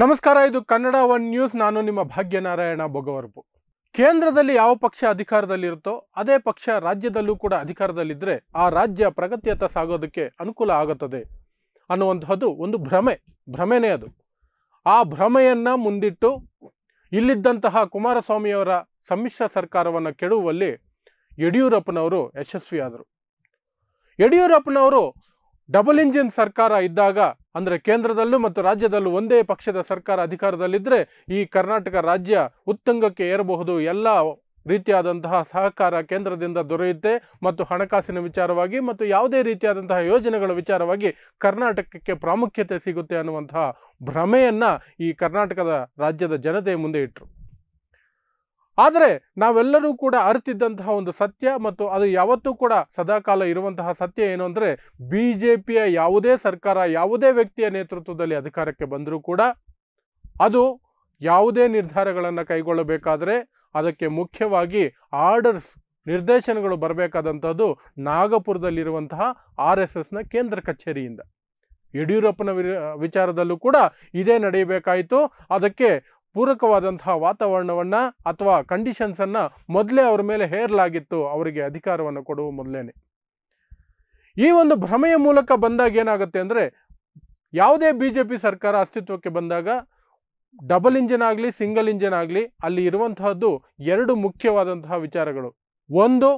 ನಮಸ್ಕಾರ ಇದು Kannada one news ನಾನು ನಿಮ್ಮ ಭಾಗ್ಯನಾರಾಯಣ ಬೊಗವರ್ಪು ಕೇಂದ್ರದಲ್ಲಿ ಯಾವ ಪಕ್ಷ ಅಧಿಕಾರದಲ್ಲಿರುತ್ತೋ ಅದೇ ಪಕ್ಷ ರಾಜ್ಯದಲ್ಲೂ ಕೂಡ ಅಧಿಕಾರದಲ್ಲಿದ್ದರೆ ಆ ರಾಜ್ಯ ಪ್ರಗತಿಯತ್ತ ಸಾಗೋದಕ್ಕೆ ಅನುಕೂಲ ಆಗುತ್ತದೆ ಅನ್ನುವಂಥದ್ದು ಒಂದು ಭ್ರಮೆ ಭ್ರಮೆನೇ ಅದು ಆ ಭ್ರಮೆಯನ್ನು ಮುಂದಿಟ್ಟು ಇಲ್ಲಿದ್ದಂತಹ ಕುಮಾರಸ್ವಾಮಿಯವರ ಸಮ್ಮಿಶ್ರ ಸರ್ಕಾರವನ್ನು ಕೆಡುವಲ್ಲಿ ಯಡಿಯೂರಪ್ಪನವರು ಯಶಸ್ವಿಯಾದರು ಯಡಿಯೂರಪ್ಪನವರು ಡಬಲ್ ಇಂಜಿನ್ ಸರ್ಕಾರ ಇದ್ದಾಗ ಅಂದರೆ ಕೇಂದ್ರದಲ್ಲೂ ಮತ್ತು ರಾಜ್ಯದಲ್ಲೂ ಒಂದೇ ಪಕ್ಷದ ಸರ್ಕಾರ ಅಧಿಕಾರದಲ್ಲಿದ್ದರೆ ಈ ಕರ್ನಾಟಕ ರಾಜ್ಯ ಉತ್ತುಂಗಕ್ಕೆ ಏರಬಹುದು ಎಲ್ಲ ರೀತಿಯಾದಂತಹ ಸಹಕಾರ ಕೇಂದ್ರದಿಂದ ದೊರೆಯುತ್ತೆ ಮತ್ತು ಹಣಕಾಸಿನ ವಿಚಾರವಾಗಿ ಮತ್ತು ಯಾವುದೇ ರೀತಿಯಾದಂತಹ ಯೋಜನೆಗಳ ವಿಚಾರವಾಗಿ ಕರ್ನಾಟಕಕ್ಕೆ ಪ್ರಾಮುಖ್ಯತೆ ಸಿಗುತ್ತೆ ಅನ್ನುವಂತಹ ಭ್ರಮೆಯನ್ನು ಈ ಕರ್ನಾಟಕದ ರಾಜ್ಯದ ಜನತೆ ಮುಂದೆ ಇಟ್ಟರು ಆದರೆ ನಾವೆಲ್ಲರೂ ಕೂಡ ಅರಿತಿದ್ದಂತಹ ಒಂದು ಸತ್ಯ ಮತ್ತು ಅದು ಯಾವತ್ತೂ ಕೂಡ ಸದಾಕಾಲ ಇರುವಂತಹ ಸತ್ಯ ಏನು ಅಂದರೆ ಬಿ ಜೆ ಪಿಯ ಯಾವುದೇ ಸರ್ಕಾರ ಯಾವುದೇ ವ್ಯಕ್ತಿಯ ನೇತೃತ್ವದಲ್ಲಿ ಅಧಿಕಾರಕ್ಕೆ ಬಂದರೂ ಕೂಡ ಅದು ಯಾವುದೇ ನಿರ್ಧಾರಗಳನ್ನು ಕೈಗೊಳ್ಳಬೇಕಾದರೆ ಅದಕ್ಕೆ ಮುಖ್ಯವಾಗಿ ಆರ್ಡರ್ಸ್ ನಿರ್ದೇಶನಗಳು ಬರಬೇಕಾದಂಥದ್ದು ನಾಗಪುರದಲ್ಲಿರುವಂತಹ ಆರ್ ಎಸ್ ಎಸ್ನ ಕೇಂದ್ರ ಕಚೇರಿಯಿಂದ ಯಡಿಯೂರಪ್ಪನ ವಿಚಾರದಲ್ಲೂ ಕೂಡ ಇದೇ ನಡೆಯಬೇಕಾಯಿತು ಅದಕ್ಕೆ ಪೂರಕವಾದಂತಹ ವಾತಾವರಣವನ್ನ ಅಥವಾ ಅನ್ನ ಮೊದಲೇ ಅವರ ಮೇಲೆ ಹೇರಲಾಗಿತ್ತು ಅವರಿಗೆ ಅಧಿಕಾರವನ್ನು ಕೊಡುವ ಮೊದಲೇನೆ ಈ ಒಂದು ಭ್ರಮೆಯ ಮೂಲಕ ಬಂದಾಗ ಏನಾಗುತ್ತೆ ಅಂದರೆ ಯಾವುದೇ ಬಿ ಜೆ ಪಿ ಸರ್ಕಾರ ಅಸ್ತಿತ್ವಕ್ಕೆ ಬಂದಾಗ ಡಬಲ್ ಇಂಜಿನ್ ಆಗಲಿ ಸಿಂಗಲ್ ಇಂಜಿನ್ ಆಗಲಿ ಅಲ್ಲಿ ಇರುವಂತಹದ್ದು ಎರಡು ಮುಖ್ಯವಾದಂತಹ ವಿಚಾರಗಳು ಒಂದು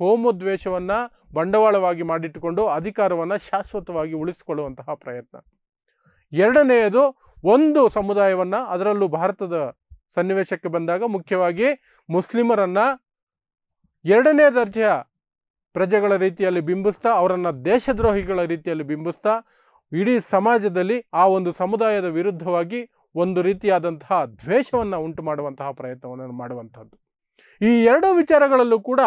ಕೋಮು ಬಂಡವಾಳವಾಗಿ ಮಾಡಿಟ್ಟುಕೊಂಡು ಅಧಿಕಾರವನ್ನು ಶಾಶ್ವತವಾಗಿ ಉಳಿಸಿಕೊಳ್ಳುವಂತಹ ಪ್ರಯತ್ನ ಎರಡನೆಯದು ಒಂದು ಸಮುದಾಯವನ್ನು ಅದರಲ್ಲೂ ಭಾರತದ ಸನ್ನಿವೇಶಕ್ಕೆ ಬಂದಾಗ ಮುಖ್ಯವಾಗಿ ಮುಸ್ಲಿಮರನ್ನು ಎರಡನೇ ದರ್ಜೆಯ ಪ್ರಜೆಗಳ ರೀತಿಯಲ್ಲಿ ಬಿಂಬಿಸ್ತಾ ಅವರನ್ನು ದೇಶದ್ರೋಹಿಗಳ ರೀತಿಯಲ್ಲಿ ಬಿಂಬಿಸ್ತಾ ಇಡೀ ಸಮಾಜದಲ್ಲಿ ಆ ಒಂದು ಸಮುದಾಯದ ವಿರುದ್ಧವಾಗಿ ಒಂದು ರೀತಿಯಾದಂತಹ ದ್ವೇಷವನ್ನು ಉಂಟು ಮಾಡುವಂತಹ ಪ್ರಯತ್ನವನ್ನು ಮಾಡುವಂಥದ್ದು ಈ ಎರಡೂ ವಿಚಾರಗಳಲ್ಲೂ ಕೂಡ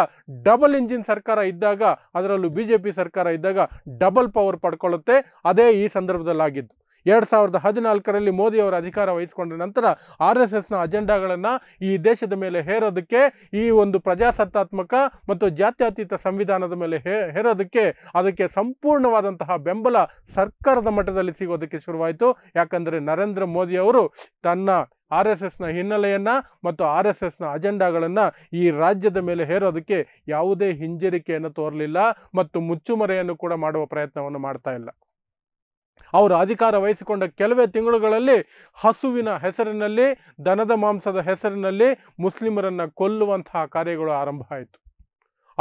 ಡಬಲ್ ಇಂಜಿನ್ ಸರ್ಕಾರ ಇದ್ದಾಗ ಅದರಲ್ಲೂ ಬಿ ಜೆ ಪಿ ಸರ್ಕಾರ ಇದ್ದಾಗ ಡಬಲ್ ಪವರ್ ಪಡ್ಕೊಳ್ಳುತ್ತೆ ಅದೇ ಈ ಸಂದರ್ಭದಲ್ಲಾಗಿದ್ದು ಎರಡು ಸಾವಿರದ ಹದಿನಾಲ್ಕರಲ್ಲಿ ಮೋದಿಯವರ ಅಧಿಕಾರ ವಹಿಸಿಕೊಂಡ ನಂತರ ಆರ್ ಎಸ್ ಎಸ್ನ ಅಜೆಂಡಾಗಳನ್ನು ಈ ದೇಶದ ಮೇಲೆ ಹೇರೋದಕ್ಕೆ ಈ ಒಂದು ಪ್ರಜಾಸತ್ತಾತ್ಮಕ ಮತ್ತು ಜಾತ್ಯತೀತ ಸಂವಿಧಾನದ ಮೇಲೆ ಹೇ ಹೇರೋದಕ್ಕೆ ಅದಕ್ಕೆ ಸಂಪೂರ್ಣವಾದಂತಹ ಬೆಂಬಲ ಸರ್ಕಾರದ ಮಟ್ಟದಲ್ಲಿ ಸಿಗೋದಕ್ಕೆ ಶುರುವಾಯಿತು ಯಾಕಂದರೆ ನರೇಂದ್ರ ಮೋದಿ ಅವರು ತನ್ನ ಆರ್ ಎಸ್ ಎಸ್ನ ಹಿನ್ನೆಲೆಯನ್ನು ಮತ್ತು ಆರ್ ಎಸ್ ಎಸ್ನ ಅಜೆಂಡಾಗಳನ್ನು ಈ ರಾಜ್ಯದ ಮೇಲೆ ಹೇರೋದಕ್ಕೆ ಯಾವುದೇ ಹಿಂಜರಿಕೆಯನ್ನು ತೋರಲಿಲ್ಲ ಮತ್ತು ಮುಚ್ಚುಮರೆಯನ್ನು ಕೂಡ ಮಾಡುವ ಪ್ರಯತ್ನವನ್ನು ಮಾಡ್ತಾ ಇಲ್ಲ ಅವರು ಅಧಿಕಾರ ವಹಿಸಿಕೊಂಡ ಕೆಲವೇ ತಿಂಗಳುಗಳಲ್ಲಿ ಹಸುವಿನ ಹೆಸರಿನಲ್ಲಿ ದನದ ಮಾಂಸದ ಹೆಸರಿನಲ್ಲಿ ಮುಸ್ಲಿಮರನ್ನು ಕೊಲ್ಲುವಂತಹ ಕಾರ್ಯಗಳು ಆರಂಭ ಆಯಿತು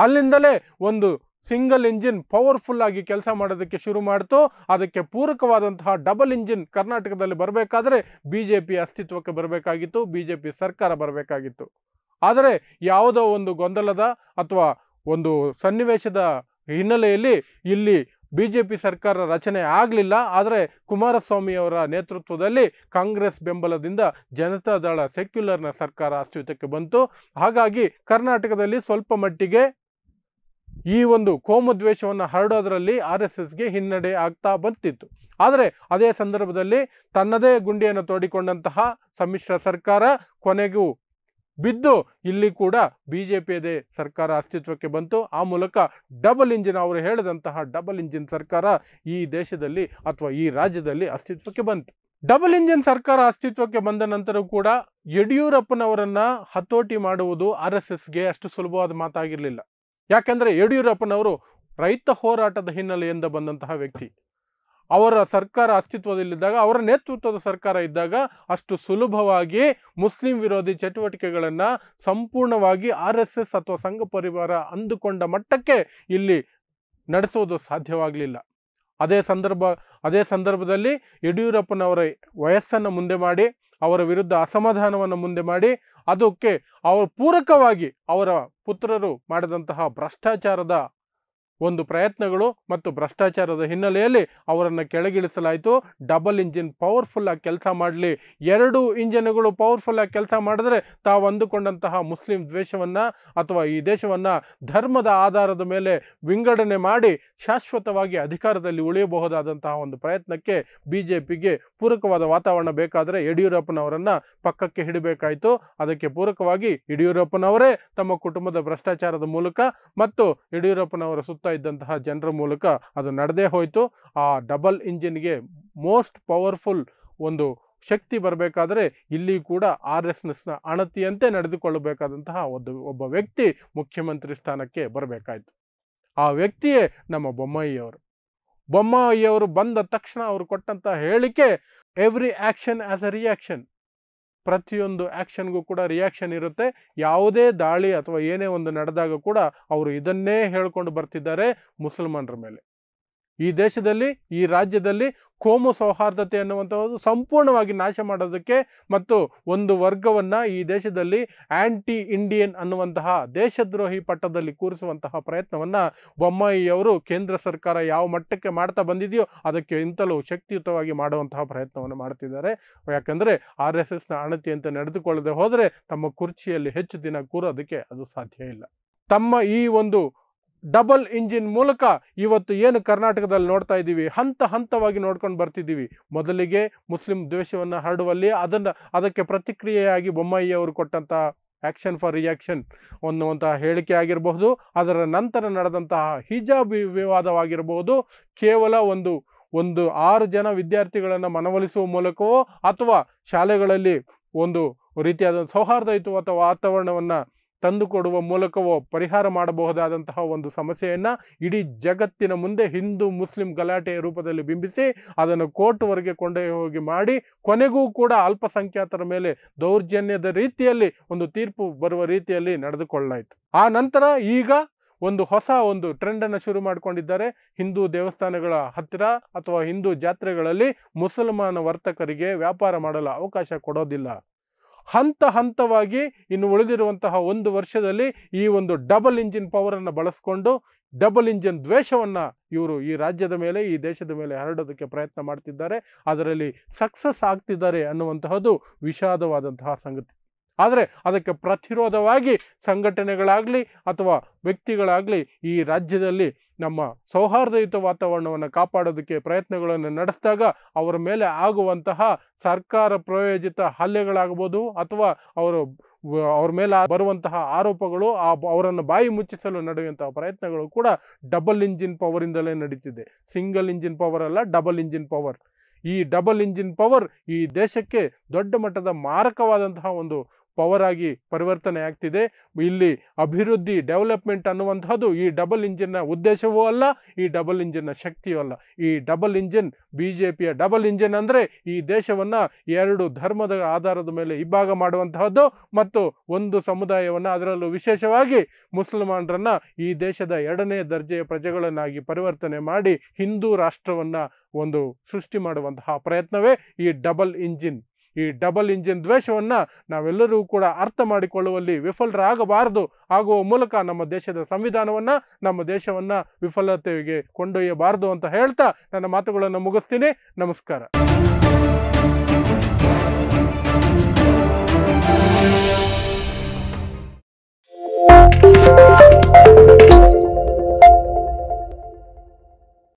ಅಲ್ಲಿಂದಲೇ ಒಂದು ಸಿಂಗಲ್ ಇಂಜಿನ್ ಪವರ್ಫುಲ್ ಆಗಿ ಕೆಲಸ ಮಾಡೋದಕ್ಕೆ ಶುರು ಮಾಡಿತು ಅದಕ್ಕೆ ಪೂರಕವಾದಂತಹ ಡಬಲ್ ಇಂಜಿನ್ ಕರ್ನಾಟಕದಲ್ಲಿ ಬರಬೇಕಾದ್ರೆ ಬಿ ಜೆ ಪಿ ಅಸ್ತಿತ್ವಕ್ಕೆ ಬರಬೇಕಾಗಿತ್ತು ಬಿ ಜೆ ಪಿ ಸರ್ಕಾರ ಬರಬೇಕಾಗಿತ್ತು ಆದರೆ ಯಾವುದೋ ಒಂದು ಗೊಂದಲದ ಅಥವಾ ಒಂದು ಸನ್ನಿವೇಶದ ಹಿನ್ನೆಲೆಯಲ್ಲಿ ಇಲ್ಲಿ ಬಿ ಜೆ ಪಿ ಸರ್ಕಾರ ರಚನೆ ಆಗಲಿಲ್ಲ ಆದರೆ ಕುಮಾರಸ್ವಾಮಿಯವರ ನೇತೃತ್ವದಲ್ಲಿ ಕಾಂಗ್ರೆಸ್ ಬೆಂಬಲದಿಂದ ಜನತಾದಳ ಸೆಕ್ಯುಲರ್ನ ಸರ್ಕಾರ ಅಸ್ತಿತ್ವಕ್ಕೆ ಬಂತು ಹಾಗಾಗಿ ಕರ್ನಾಟಕದಲ್ಲಿ ಸ್ವಲ್ಪ ಮಟ್ಟಿಗೆ ಈ ಒಂದು ದ್ವೇಷವನ್ನು ಹರಡೋದರಲ್ಲಿ ಆರ್ ಎಸ್ ಎಸ್ಗೆ ಹಿನ್ನಡೆ ಆಗ್ತಾ ಬಂತಿತ್ತು ಆದರೆ ಅದೇ ಸಂದರ್ಭದಲ್ಲಿ ತನ್ನದೇ ಗುಂಡಿಯನ್ನು ತೋಡಿಕೊಂಡಂತಹ ಸಮ್ಮಿಶ್ರ ಸರ್ಕಾರ ಕೊನೆಗೂ ಬಿದ್ದು ಇಲ್ಲಿ ಕೂಡ ಬಿ ಜೆ ಪಿಯದೇ ಸರ್ಕಾರ ಅಸ್ತಿತ್ವಕ್ಕೆ ಬಂತು ಆ ಮೂಲಕ ಡಬಲ್ ಇಂಜಿನ್ ಅವರು ಹೇಳಿದಂತಹ ಡಬಲ್ ಇಂಜಿನ್ ಸರ್ಕಾರ ಈ ದೇಶದಲ್ಲಿ ಅಥವಾ ಈ ರಾಜ್ಯದಲ್ಲಿ ಅಸ್ತಿತ್ವಕ್ಕೆ ಬಂತು ಡಬಲ್ ಇಂಜಿನ್ ಸರ್ಕಾರ ಅಸ್ತಿತ್ವಕ್ಕೆ ಬಂದ ನಂತರ ಕೂಡ ಯಡಿಯೂರಪ್ಪನವರನ್ನ ಹತೋಟಿ ಮಾಡುವುದು ಆರ್ ಎಸ್ ಎಸ್ಗೆ ಅಷ್ಟು ಸುಲಭವಾದ ಮಾತಾಗಿರಲಿಲ್ಲ ಯಾಕೆಂದರೆ ಯಡಿಯೂರಪ್ಪನವರು ರೈತ ಹೋರಾಟದ ಹಿನ್ನೆಲೆಯಿಂದ ಬಂದಂತಹ ವ್ಯಕ್ತಿ ಅವರ ಸರ್ಕಾರ ಅಸ್ತಿತ್ವದಲ್ಲಿದ್ದಾಗ ಅವರ ನೇತೃತ್ವದ ಸರ್ಕಾರ ಇದ್ದಾಗ ಅಷ್ಟು ಸುಲಭವಾಗಿ ಮುಸ್ಲಿಂ ವಿರೋಧಿ ಚಟುವಟಿಕೆಗಳನ್ನು ಸಂಪೂರ್ಣವಾಗಿ ಆರ್ ಎಸ್ ಎಸ್ ಅಥವಾ ಸಂಘ ಪರಿವಾರ ಅಂದುಕೊಂಡ ಮಟ್ಟಕ್ಕೆ ಇಲ್ಲಿ ನಡೆಸುವುದು ಸಾಧ್ಯವಾಗಲಿಲ್ಲ ಅದೇ ಸಂದರ್ಭ ಅದೇ ಸಂದರ್ಭದಲ್ಲಿ ಯಡಿಯೂರಪ್ಪನವರ ವಯಸ್ಸನ್ನು ಮುಂದೆ ಮಾಡಿ ಅವರ ವಿರುದ್ಧ ಅಸಮಾಧಾನವನ್ನು ಮುಂದೆ ಮಾಡಿ ಅದಕ್ಕೆ ಅವರು ಪೂರಕವಾಗಿ ಅವರ ಪುತ್ರರು ಮಾಡಿದಂತಹ ಭ್ರಷ್ಟಾಚಾರದ ಒಂದು ಪ್ರಯತ್ನಗಳು ಮತ್ತು ಭ್ರಷ್ಟಾಚಾರದ ಹಿನ್ನೆಲೆಯಲ್ಲಿ ಅವರನ್ನು ಕೆಳಗಿಳಿಸಲಾಯಿತು ಡಬಲ್ ಇಂಜಿನ್ ಪವರ್ಫುಲ್ಲಾಗಿ ಕೆಲಸ ಮಾಡಲಿ ಎರಡು ಇಂಜಿನ್ಗಳು ಪವರ್ಫುಲ್ಲಾಗಿ ಕೆಲಸ ಮಾಡಿದ್ರೆ ತಾವು ಅಂದುಕೊಂಡಂತಹ ಮುಸ್ಲಿಂ ದ್ವೇಷವನ್ನು ಅಥವಾ ಈ ದೇಶವನ್ನು ಧರ್ಮದ ಆಧಾರದ ಮೇಲೆ ವಿಂಗಡಣೆ ಮಾಡಿ ಶಾಶ್ವತವಾಗಿ ಅಧಿಕಾರದಲ್ಲಿ ಉಳಿಯಬಹುದಾದಂತಹ ಒಂದು ಪ್ರಯತ್ನಕ್ಕೆ ಬಿ ಜೆ ಪಿಗೆ ಪೂರಕವಾದ ವಾತಾವರಣ ಬೇಕಾದರೆ ಯಡಿಯೂರಪ್ಪನವರನ್ನು ಪಕ್ಕಕ್ಕೆ ಹಿಡಬೇಕಾಯಿತು ಅದಕ್ಕೆ ಪೂರಕವಾಗಿ ಯಡಿಯೂರಪ್ಪನವರೇ ತಮ್ಮ ಕುಟುಂಬದ ಭ್ರಷ್ಟಾಚಾರದ ಮೂಲಕ ಮತ್ತು ಯಡಿಯೂರಪ್ಪನವರ ಸುತ್ತ ಇದ್ದಂತಹ ಜನರ ಮೂಲಕ ಅದು ನಡೆದೇ ಹೋಯಿತು ಆ ಡಬಲ್ ಇಂಜಿನ್ಗೆ ಮೋಸ್ಟ್ ಪವರ್ಫುಲ್ ಒಂದು ಶಕ್ತಿ ಬರಬೇಕಾದ್ರೆ ಇಲ್ಲಿ ಕೂಡ ಆರ್ ಎಸ್ ಎಸ್ನ ಅಣತಿಯಂತೆ ನಡೆದುಕೊಳ್ಳಬೇಕಾದಂತಹ ಒಂದು ಒಬ್ಬ ವ್ಯಕ್ತಿ ಮುಖ್ಯಮಂತ್ರಿ ಸ್ಥಾನಕ್ಕೆ ಬರಬೇಕಾಯಿತು ಆ ವ್ಯಕ್ತಿಯೇ ನಮ್ಮ ಬೊಮ್ಮಾಯಿಯವರು ಬೊಮ್ಮಾಯಿಯವರು ಬಂದ ತಕ್ಷಣ ಅವರು ಕೊಟ್ಟಂತಹ ಹೇಳಿಕೆ every action as a reaction ಪ್ರತಿಯೊಂದು ಆ್ಯಕ್ಷನ್ಗೂ ಕೂಡ ರಿಯಾಕ್ಷನ್ ಇರುತ್ತೆ ಯಾವುದೇ ದಾಳಿ ಅಥವಾ ಏನೇ ಒಂದು ನಡೆದಾಗ ಕೂಡ ಅವರು ಇದನ್ನೇ ಹೇಳ್ಕೊಂಡು ಬರ್ತಿದ್ದಾರೆ ಮುಸಲ್ಮಾನರ ಮೇಲೆ ಈ ದೇಶದಲ್ಲಿ ಈ ರಾಜ್ಯದಲ್ಲಿ ಕೋಮು ಸೌಹಾರ್ದತೆ ಅನ್ನುವಂಥದ್ದು ಸಂಪೂರ್ಣವಾಗಿ ನಾಶ ಮಾಡೋದಕ್ಕೆ ಮತ್ತು ಒಂದು ವರ್ಗವನ್ನು ಈ ದೇಶದಲ್ಲಿ ಆ್ಯಂಟಿ ಇಂಡಿಯನ್ ಅನ್ನುವಂತಹ ದೇಶದ್ರೋಹಿ ಪಟ್ಟದಲ್ಲಿ ಕೂರಿಸುವಂತಹ ಪ್ರಯತ್ನವನ್ನು ಬೊಮ್ಮಾಯಿಯವರು ಕೇಂದ್ರ ಸರ್ಕಾರ ಯಾವ ಮಟ್ಟಕ್ಕೆ ಮಾಡ್ತಾ ಬಂದಿದೆಯೋ ಅದಕ್ಕೆ ಇಂತಲೂ ಶಕ್ತಿಯುತವಾಗಿ ಮಾಡುವಂತಹ ಪ್ರಯತ್ನವನ್ನು ಮಾಡ್ತಿದ್ದಾರೆ ಯಾಕಂದರೆ ಆರ್ ಎಸ್ ಎಸ್ನ ಅಣತಿಯಂತೆ ನಡೆದುಕೊಳ್ಳದೆ ಹೋದರೆ ತಮ್ಮ ಕುರ್ಚಿಯಲ್ಲಿ ಹೆಚ್ಚು ದಿನ ಕೂರೋದಕ್ಕೆ ಅದು ಸಾಧ್ಯ ಇಲ್ಲ ತಮ್ಮ ಈ ಒಂದು ಡಬಲ್ ಇಂಜಿನ್ ಮೂಲಕ ಇವತ್ತು ಏನು ಕರ್ನಾಟಕದಲ್ಲಿ ನೋಡ್ತಾ ಇದ್ದೀವಿ ಹಂತ ಹಂತವಾಗಿ ನೋಡ್ಕೊಂಡು ಬರ್ತಿದ್ದೀವಿ ಮೊದಲಿಗೆ ಮುಸ್ಲಿಂ ದ್ವೇಷವನ್ನು ಹರಡುವಲ್ಲಿ ಅದನ್ನು ಅದಕ್ಕೆ ಪ್ರತಿಕ್ರಿಯೆಯಾಗಿ ಬೊಮ್ಮಾಯಿಯವರು ಅವರು ಕೊಟ್ಟಂಥ ಆ್ಯಕ್ಷನ್ ಫಾರ್ ರಿಯಾಕ್ಷನ್ ಅನ್ನುವಂತಹ ಹೇಳಿಕೆ ಆಗಿರಬಹುದು ಅದರ ನಂತರ ನಡೆದಂತಹ ಹಿಜಾಬ್ ವಿವಾದವಾಗಿರಬಹುದು ಕೇವಲ ಒಂದು ಒಂದು ಆರು ಜನ ವಿದ್ಯಾರ್ಥಿಗಳನ್ನು ಮನವೊಲಿಸುವ ಮೂಲಕವೋ ಅಥವಾ ಶಾಲೆಗಳಲ್ಲಿ ಒಂದು ರೀತಿಯಾದ ಸೌಹಾರ್ದಯುತವಾದ ವಾತಾವರಣವನ್ನು ತಂದುಕೊಡುವ ಮೂಲಕವೋ ಪರಿಹಾರ ಮಾಡಬಹುದಾದಂತಹ ಒಂದು ಸಮಸ್ಯೆಯನ್ನು ಇಡೀ ಜಗತ್ತಿನ ಮುಂದೆ ಹಿಂದೂ ಮುಸ್ಲಿಂ ಗಲಾಟೆಯ ರೂಪದಲ್ಲಿ ಬಿಂಬಿಸಿ ಅದನ್ನು ಕೋರ್ಟ್ವರೆಗೆ ಹೋಗಿ ಮಾಡಿ ಕೊನೆಗೂ ಕೂಡ ಅಲ್ಪಸಂಖ್ಯಾತರ ಮೇಲೆ ದೌರ್ಜನ್ಯದ ರೀತಿಯಲ್ಲಿ ಒಂದು ತೀರ್ಪು ಬರುವ ರೀತಿಯಲ್ಲಿ ನಡೆದುಕೊಳ್ಳಲಾಯಿತು ಆ ನಂತರ ಈಗ ಒಂದು ಹೊಸ ಒಂದು ಟ್ರೆಂಡನ್ನು ಶುರು ಮಾಡಿಕೊಂಡಿದ್ದಾರೆ ಹಿಂದೂ ದೇವಸ್ಥಾನಗಳ ಹತ್ತಿರ ಅಥವಾ ಹಿಂದೂ ಜಾತ್ರೆಗಳಲ್ಲಿ ಮುಸಲ್ಮಾನ ವರ್ತಕರಿಗೆ ವ್ಯಾಪಾರ ಮಾಡಲು ಅವಕಾಶ ಕೊಡೋದಿಲ್ಲ ಹಂತ ಹಂತವಾಗಿ ಇನ್ನು ಉಳಿದಿರುವಂತಹ ಒಂದು ವರ್ಷದಲ್ಲಿ ಈ ಒಂದು ಡಬಲ್ ಇಂಜಿನ್ ಪವರನ್ನು ಬಳಸ್ಕೊಂಡು ಡಬಲ್ ಇಂಜಿನ್ ದ್ವೇಷವನ್ನು ಇವರು ಈ ರಾಜ್ಯದ ಮೇಲೆ ಈ ದೇಶದ ಮೇಲೆ ಹರಡೋದಕ್ಕೆ ಪ್ರಯತ್ನ ಮಾಡ್ತಿದ್ದಾರೆ ಅದರಲ್ಲಿ ಸಕ್ಸಸ್ ಆಗ್ತಿದ್ದಾರೆ ಅನ್ನುವಂತಹದ್ದು ವಿಷಾದವಾದಂತಹ ಸಂಗತಿ ಆದರೆ ಅದಕ್ಕೆ ಪ್ರತಿರೋಧವಾಗಿ ಸಂಘಟನೆಗಳಾಗಲಿ ಅಥವಾ ವ್ಯಕ್ತಿಗಳಾಗಲಿ ಈ ರಾಜ್ಯದಲ್ಲಿ ನಮ್ಮ ಸೌಹಾರ್ದಯುತ ವಾತಾವರಣವನ್ನು ಕಾಪಾಡೋದಕ್ಕೆ ಪ್ರಯತ್ನಗಳನ್ನು ನಡೆಸಿದಾಗ ಅವರ ಮೇಲೆ ಆಗುವಂತಹ ಸರ್ಕಾರ ಪ್ರಯೋಜಿತ ಹಲ್ಲೆಗಳಾಗ್ಬೋದು ಅಥವಾ ಅವರು ಅವ್ರ ಮೇಲೆ ಬರುವಂತಹ ಆರೋಪಗಳು ಆ ಅವರನ್ನು ಬಾಯಿ ಮುಚ್ಚಿಸಲು ನಡೆಯುವಂತಹ ಪ್ರಯತ್ನಗಳು ಕೂಡ ಡಬಲ್ ಇಂಜಿನ್ ಪವರಿಂದಲೇ ನಡೀತಿದೆ ಸಿಂಗಲ್ ಇಂಜಿನ್ ಪವರ್ ಅಲ್ಲ ಡಬಲ್ ಇಂಜಿನ್ ಪವರ್ ಈ ಡಬಲ್ ಇಂಜಿನ್ ಪವರ್ ಈ ದೇಶಕ್ಕೆ ದೊಡ್ಡ ಮಟ್ಟದ ಮಾರಕವಾದಂತಹ ಒಂದು ಪವರ್ ಆಗಿ ಪರಿವರ್ತನೆ ಆಗ್ತಿದೆ ಇಲ್ಲಿ ಅಭಿವೃದ್ಧಿ ಡೆವಲಪ್ಮೆಂಟ್ ಅನ್ನುವಂಥದ್ದು ಈ ಡಬಲ್ ಇಂಜಿನ್ನ ಉದ್ದೇಶವೂ ಅಲ್ಲ ಈ ಡಬಲ್ ಇಂಜಿನ್ನ ಶಕ್ತಿಯೂ ಅಲ್ಲ ಈ ಡಬಲ್ ಇಂಜಿನ್ ಬಿ ಜೆ ಪಿಯ ಡಬಲ್ ಇಂಜಿನ್ ಅಂದರೆ ಈ ದೇಶವನ್ನು ಎರಡು ಧರ್ಮದ ಆಧಾರದ ಮೇಲೆ ಇಬ್ಬಾಗ ಮಾಡುವಂತಹದ್ದು ಮತ್ತು ಒಂದು ಸಮುದಾಯವನ್ನು ಅದರಲ್ಲೂ ವಿಶೇಷವಾಗಿ ಮುಸಲ್ಮಾನರನ್ನು ಈ ದೇಶದ ಎರಡನೇ ದರ್ಜೆಯ ಪ್ರಜೆಗಳನ್ನಾಗಿ ಪರಿವರ್ತನೆ ಮಾಡಿ ಹಿಂದೂ ರಾಷ್ಟ್ರವನ್ನು ಒಂದು ಸೃಷ್ಟಿ ಮಾಡುವಂತಹ ಪ್ರಯತ್ನವೇ ಈ ಡಬಲ್ ಇಂಜಿನ್ ಈ ಡಬಲ್ ಇಂಜಿನ್ ದ್ವೇಷವನ್ನು ನಾವೆಲ್ಲರೂ ಕೂಡ ಅರ್ಥ ಮಾಡಿಕೊಳ್ಳುವಲ್ಲಿ ವಿಫಲರಾಗಬಾರದು ಆಗುವ ಮೂಲಕ ನಮ್ಮ ದೇಶದ ಸಂವಿಧಾನವನ್ನು ನಮ್ಮ ದೇಶವನ್ನು ವಿಫಲತೆಗೆ ಕೊಂಡೊಯ್ಯಬಾರದು ಅಂತ ಹೇಳ್ತಾ ನನ್ನ ಮಾತುಗಳನ್ನು ಮುಗಿಸ್ತೀನಿ ನಮಸ್ಕಾರ